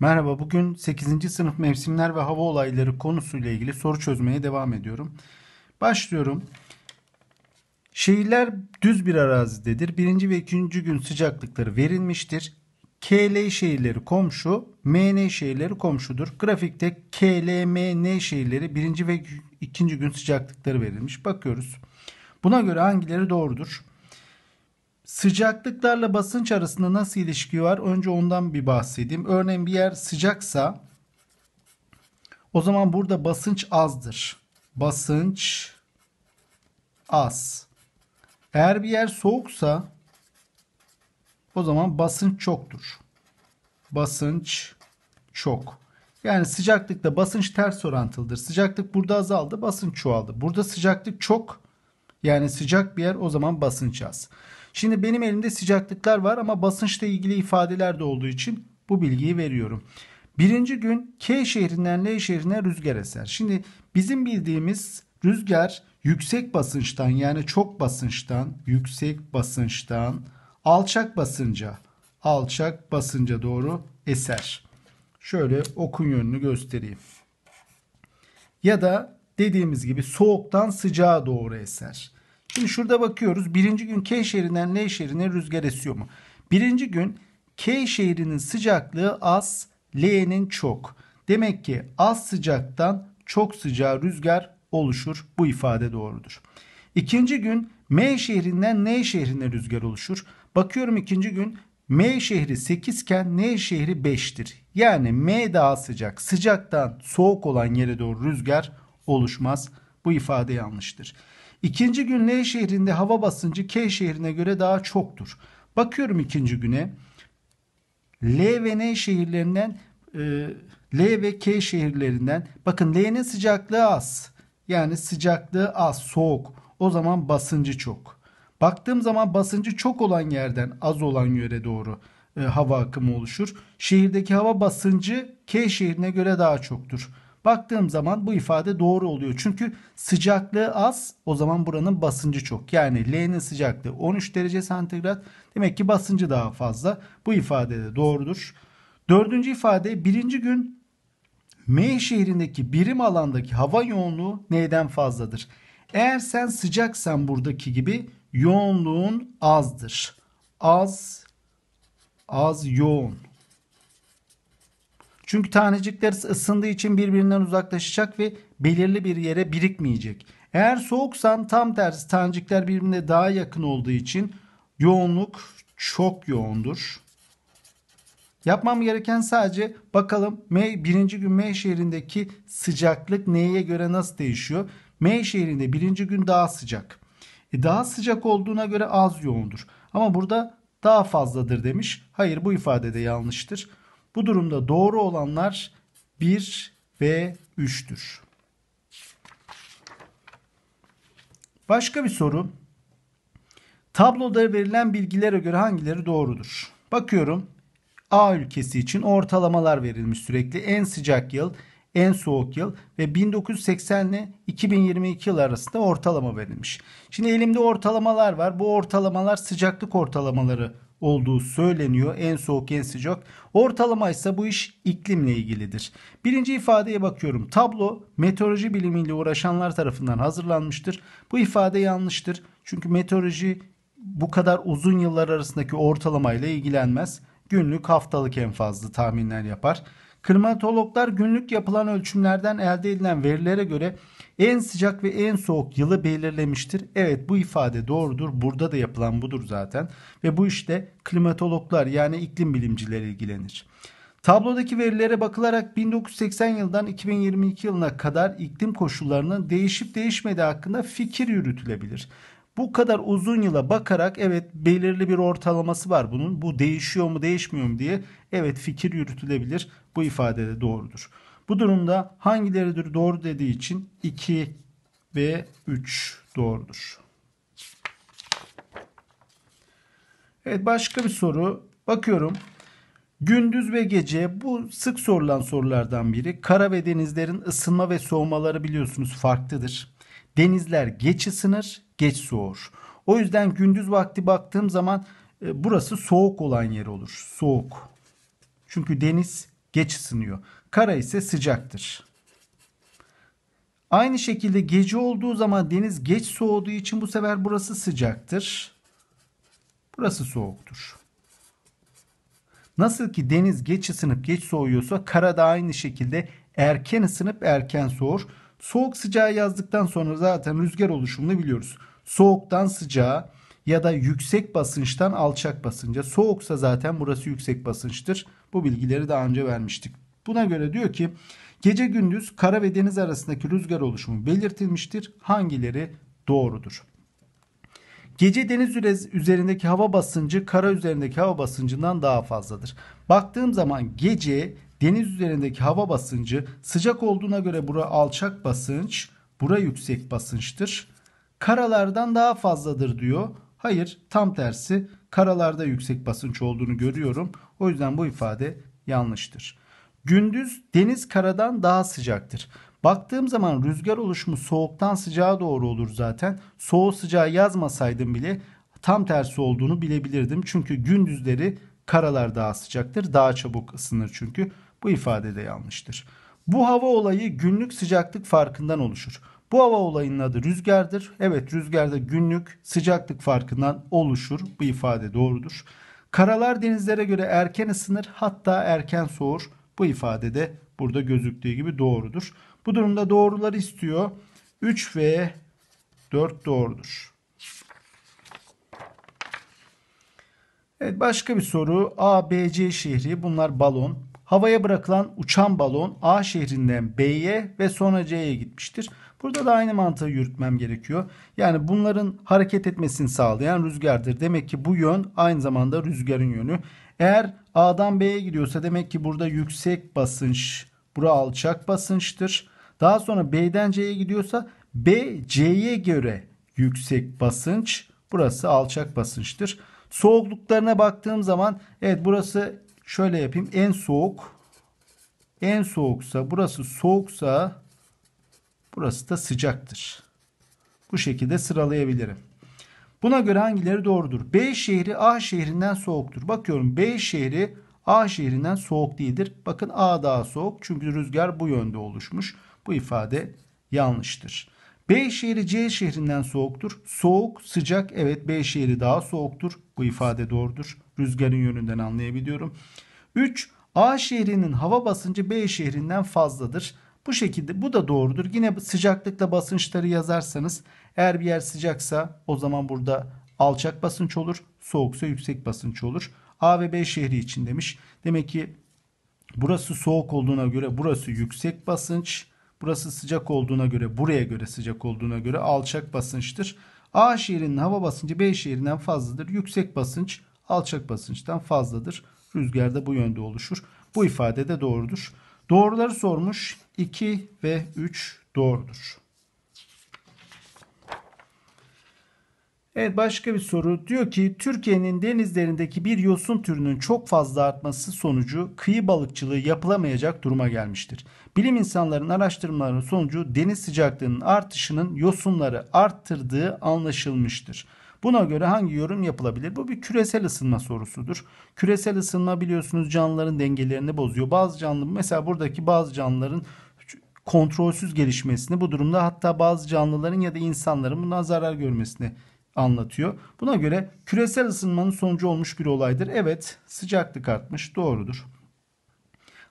Merhaba, bugün 8. sınıf mevsimler ve hava olayları konusuyla ilgili soru çözmeye devam ediyorum. Başlıyorum. Şehirler düz bir arazidedir. Birinci ve ikinci gün sıcaklıkları verilmiştir. KL şehirleri komşu, MN şehirleri komşudur. Grafikte KL, MN şehirleri birinci ve ikinci gün sıcaklıkları verilmiş. Bakıyoruz. Buna göre hangileri doğrudur? Sıcaklıklarla basınç arasında nasıl ilişki var? Önce ondan bir bahsedeyim. Örneğin bir yer sıcaksa o zaman burada basınç azdır. Basınç az. Eğer bir yer soğuksa o zaman basınç çoktur. Basınç çok. Yani sıcaklıkta basınç ters orantılıdır. Sıcaklık burada azaldı, basınç çoğaldı. Burada sıcaklık çok. Yani sıcak bir yer o zaman basınç az. Şimdi benim elimde sıcaklıklar var ama basınçla ilgili ifadeler de olduğu için bu bilgiyi veriyorum. Birinci gün K şehrinden L şehrine rüzgar eser. Şimdi bizim bildiğimiz rüzgar yüksek basınçtan yani çok basınçtan, yüksek basınçtan alçak basınca, alçak basınca doğru eser. Şöyle okun yönünü göstereyim. Ya da dediğimiz gibi soğuktan sıcağa doğru eser. Şimdi şurada bakıyoruz. Birinci gün K şehrinden L şehrine rüzgar esiyor mu? Birinci gün K şehrinin sıcaklığı az, L'nin çok. Demek ki az sıcaktan çok sıcağı rüzgar oluşur. Bu ifade doğrudur. İkinci gün M şehrinden N şehrine rüzgar oluşur. Bakıyorum ikinci gün M şehri 8 iken N şehri 5'tir. Yani M daha sıcak. Sıcaktan soğuk olan yere doğru rüzgar oluşmaz. Bu ifade yanlıştır. İkinci gün L şehrinde hava basıncı K şehrine göre daha çoktur. Bakıyorum ikinci güne. L ve N şehirlerinden e, L ve K şehirlerinden bakın L'nin sıcaklığı az. Yani sıcaklığı az, soğuk. O zaman basıncı çok. Baktığım zaman basıncı çok olan yerden az olan yöre doğru e, hava akımı oluşur. Şehirdeki hava basıncı K şehrine göre daha çoktur. Baktığım zaman bu ifade doğru oluyor. Çünkü sıcaklığı az o zaman buranın basıncı çok. Yani L'nin sıcaklığı 13 derece santigrat. Demek ki basıncı daha fazla. Bu ifade de doğrudur. Dördüncü ifade birinci gün M şehrindeki birim alandaki hava yoğunluğu neyden fazladır? Eğer sen sıcaksan buradaki gibi yoğunluğun azdır. Az, az yoğun. Çünkü tanecikler ısındığı için birbirinden uzaklaşacak ve belirli bir yere birikmeyecek. Eğer soğuksan tam tersi tanecikler birbirine daha yakın olduğu için yoğunluk çok yoğundur. Yapmam gereken sadece bakalım M, birinci gün M şehrindeki sıcaklık neye göre nasıl değişiyor? M şehrinde birinci gün daha sıcak. E daha sıcak olduğuna göre az yoğundur. Ama burada daha fazladır demiş. Hayır bu ifade de yanlıştır. Bu durumda doğru olanlar 1 ve 3'tür. Başka bir soru. Tabloda verilen bilgilere göre hangileri doğrudur? Bakıyorum. A ülkesi için ortalamalar verilmiş sürekli. En sıcak yıl, en soğuk yıl ve 1980 ile 2022 yıl arasında ortalama verilmiş. Şimdi elimde ortalamalar var. Bu ortalamalar sıcaklık ortalamaları olduğu söyleniyor. En soğuk en sıcak. Ortalama ise bu iş iklimle ilgilidir. Birinci ifadeye bakıyorum. Tablo meteoroloji bilimiyle uğraşanlar tarafından hazırlanmıştır. Bu ifade yanlıştır. Çünkü meteoroloji bu kadar uzun yıllar arasındaki ortalamayla ilgilenmez. Günlük haftalık en fazla tahminler yapar. Klimatologlar günlük yapılan ölçümlerden elde edilen verilere göre en sıcak ve en soğuk yılı belirlemiştir. Evet bu ifade doğrudur. Burada da yapılan budur zaten. Ve bu işte klimatologlar yani iklim bilimcileri ilgilenir. Tablodaki verilere bakılarak 1980 yıldan 2022 yılına kadar iklim koşullarının değişip değişmediği hakkında fikir yürütülebilir. Bu kadar uzun yıla bakarak evet belirli bir ortalaması var bunun. Bu değişiyor mu değişmiyor mu diye evet fikir yürütülebilir. Bu ifade de doğrudur. Bu durumda hangileridir doğru dediği için 2 ve 3 doğrudur. Evet başka bir soru. Bakıyorum. Gündüz ve gece bu sık sorulan sorulardan biri. Kara ve denizlerin ısınma ve soğumaları biliyorsunuz farklıdır. Denizler geç ısınır, geç soğur. O yüzden gündüz vakti baktığım zaman e, burası soğuk olan yer olur. Soğuk. Çünkü deniz geç ısınıyor. Kara ise sıcaktır. Aynı şekilde gece olduğu zaman deniz geç soğuduğu için bu sefer burası sıcaktır. Burası soğuktur. Nasıl ki deniz geç ısınıp geç soğuyorsa kara da aynı şekilde erken ısınıp erken soğur. Soğuk sıcağı yazdıktan sonra zaten rüzgar oluşumunu biliyoruz. Soğuktan sıcağa ya da yüksek basınçtan alçak basınca. Soğuksa zaten burası yüksek basınçtır. Bu bilgileri daha önce vermiştik. Buna göre diyor ki gece gündüz kara ve deniz arasındaki rüzgar oluşumu belirtilmiştir. Hangileri doğrudur? Gece deniz üzerindeki hava basıncı kara üzerindeki hava basıncından daha fazladır. Baktığım zaman gece Deniz üzerindeki hava basıncı sıcak olduğuna göre bura alçak basınç, bura yüksek basınçtır. Karalardan daha fazladır diyor. Hayır tam tersi karalarda yüksek basınç olduğunu görüyorum. O yüzden bu ifade yanlıştır. Gündüz deniz karadan daha sıcaktır. Baktığım zaman rüzgar oluşumu soğuktan sıcağa doğru olur zaten. Soğuğu sıcağı yazmasaydım bile tam tersi olduğunu bilebilirdim. Çünkü gündüzleri karalar daha sıcaktır. Daha çabuk ısınır çünkü. Bu ifade de yanlıştır. Bu hava olayı günlük sıcaklık farkından oluşur. Bu hava olayının adı rüzgardır. Evet rüzgarda günlük sıcaklık farkından oluşur. Bu ifade doğrudur. Karalar denizlere göre erken ısınır hatta erken soğur. Bu ifade de burada gözüktüğü gibi doğrudur. Bu durumda doğrular istiyor. 3 ve 4 doğrudur. Evet başka bir soru. A, B, C şehri bunlar balon havaya bırakılan uçan balon A şehrinden B'ye ve sonra C'ye gitmiştir. Burada da aynı mantığı yürütmem gerekiyor. Yani bunların hareket etmesini sağlayan rüzgardır. Demek ki bu yön aynı zamanda rüzgarın yönü. Eğer A'dan B'ye gidiyorsa demek ki burada yüksek basınç, bura alçak basınçtır. Daha sonra B'den C'ye gidiyorsa B C'ye göre yüksek basınç, burası alçak basınçtır. Soğukluklarına baktığım zaman evet burası şöyle yapayım. En soğuk en soğuksa burası soğuksa burası da sıcaktır. Bu şekilde sıralayabilirim. Buna göre hangileri doğrudur? B şehri A şehrinden soğuktur. Bakıyorum B şehri A şehrinden soğuk değildir. Bakın A daha soğuk çünkü rüzgar bu yönde oluşmuş. Bu ifade yanlıştır. B şehri C şehrinden soğuktur. Soğuk, sıcak. Evet B şehri daha soğuktur. Bu ifade doğrudur. Rüzgarın yönünden anlayabiliyorum. 3. A şehrinin hava basıncı B şehrinden fazladır. Bu şekilde bu da doğrudur. Yine sıcaklıkla basınçları yazarsanız eğer bir yer sıcaksa o zaman burada alçak basınç olur. Soğuksa yüksek basınç olur. A ve B şehri için demiş. Demek ki burası soğuk olduğuna göre burası yüksek basınç. Burası sıcak olduğuna göre buraya göre sıcak olduğuna göre alçak basınçtır. A şehrinin hava basıncı B şehrinden fazladır. Yüksek basınç alçak basınçtan fazladır. Rüzgar da bu yönde oluşur. Bu ifade de doğrudur. Doğruları sormuş. 2 ve 3 doğrudur. Evet başka bir soru. Diyor ki Türkiye'nin denizlerindeki bir yosun türünün çok fazla artması sonucu kıyı balıkçılığı yapılamayacak duruma gelmiştir. Bilim insanlarının araştırmalarının sonucu deniz sıcaklığının artışının yosunları arttırdığı anlaşılmıştır. Buna göre hangi yorum yapılabilir? Bu bir küresel ısınma sorusudur. Küresel ısınma biliyorsunuz canlıların dengelerini bozuyor. Bazı canlı mesela buradaki bazı canlıların kontrolsüz gelişmesini bu durumda hatta bazı canlıların ya da insanların bundan zarar görmesini anlatıyor. Buna göre küresel ısınmanın sonucu olmuş bir olaydır. Evet sıcaklık artmış doğrudur.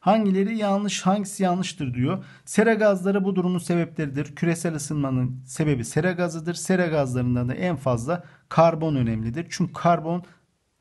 Hangileri yanlış hangisi yanlıştır diyor. Sera gazları bu durumun sebepleridir. Küresel ısınmanın sebebi sera gazıdır. Sera gazlarından da en fazla karbon önemlidir. Çünkü karbon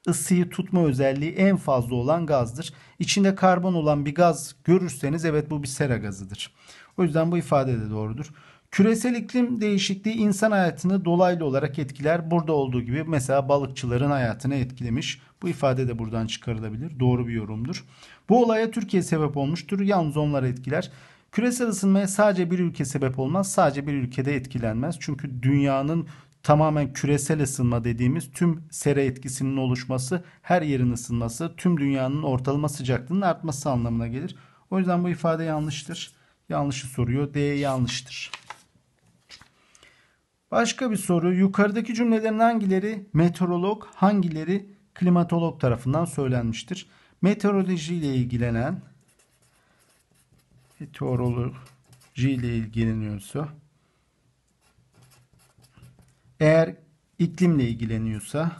ısıyı tutma özelliği en fazla olan gazdır. İçinde karbon olan bir gaz görürseniz evet bu bir sera gazıdır. O yüzden bu ifade de doğrudur. Küresel iklim değişikliği insan hayatını dolaylı olarak etkiler. Burada olduğu gibi mesela balıkçıların hayatını etkilemiş. Bu ifade de buradan çıkarılabilir. Doğru bir yorumdur. Bu olaya Türkiye sebep olmuştur. Yalnız onlar etkiler. Küresel ısınmaya sadece bir ülke sebep olmaz. Sadece bir ülkede etkilenmez. Çünkü dünyanın tamamen küresel ısınma dediğimiz tüm sera etkisinin oluşması, her yerin ısınması, tüm dünyanın ortalama sıcaklığının artması anlamına gelir. O yüzden bu ifade yanlıştır. Yanlışı soruyor. D yanlıştır. Başka bir soru. Yukarıdaki cümlelerin hangileri meteorolog, hangileri klimatolog tarafından söylenmiştir? Meteoroloji ile ilgilenen meteoroloji ile ilgileniyorsa eğer iklimle ilgileniyorsa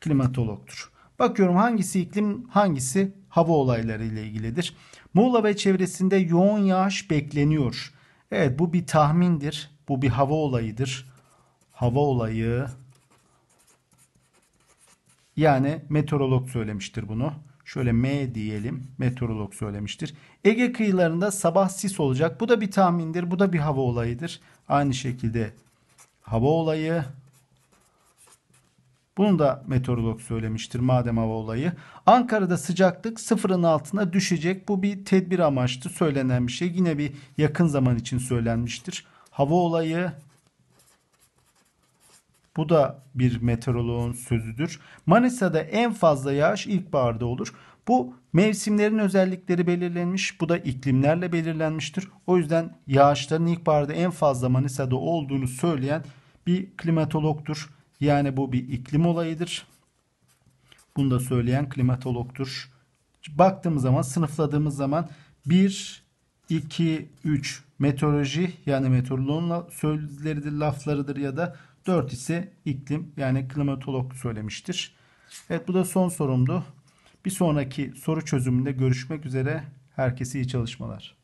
klimatologtur. Bakıyorum hangisi iklim, hangisi hava olayları ile ilgilidir. Muğla ve çevresinde yoğun yağış bekleniyor. Evet bu bir tahmindir. Bu bir hava olayıdır. Hava olayı yani meteorolog söylemiştir bunu. Şöyle M diyelim. Meteorolog söylemiştir. Ege kıyılarında sabah sis olacak. Bu da bir tahmindir. Bu da bir hava olayıdır. Aynı şekilde hava olayı. Bunu da meteorolog söylemiştir madem hava olayı. Ankara'da sıcaklık sıfırın altına düşecek. Bu bir tedbir amaçlı söylenen bir şey. Yine bir yakın zaman için söylenmiştir. Hava olayı bu da bir meteoroloğun sözüdür. Manisa'da en fazla yağış ilkbaharda olur. Bu mevsimlerin özellikleri belirlenmiş. Bu da iklimlerle belirlenmiştir. O yüzden yağışların ilkbaharda en fazla Manisa'da olduğunu söyleyen bir klimatologtur. Yani bu bir iklim olayıdır. Bunu da söyleyen klimatologtur. Baktığımız zaman, sınıfladığımız zaman bir. 2, 3 meteoroloji yani meteoroloğun söyledikleridir, laflarıdır ya da 4 ise iklim yani klimatolog söylemiştir. Evet bu da son sorumdu. Bir sonraki soru çözümünde görüşmek üzere. Herkese iyi çalışmalar.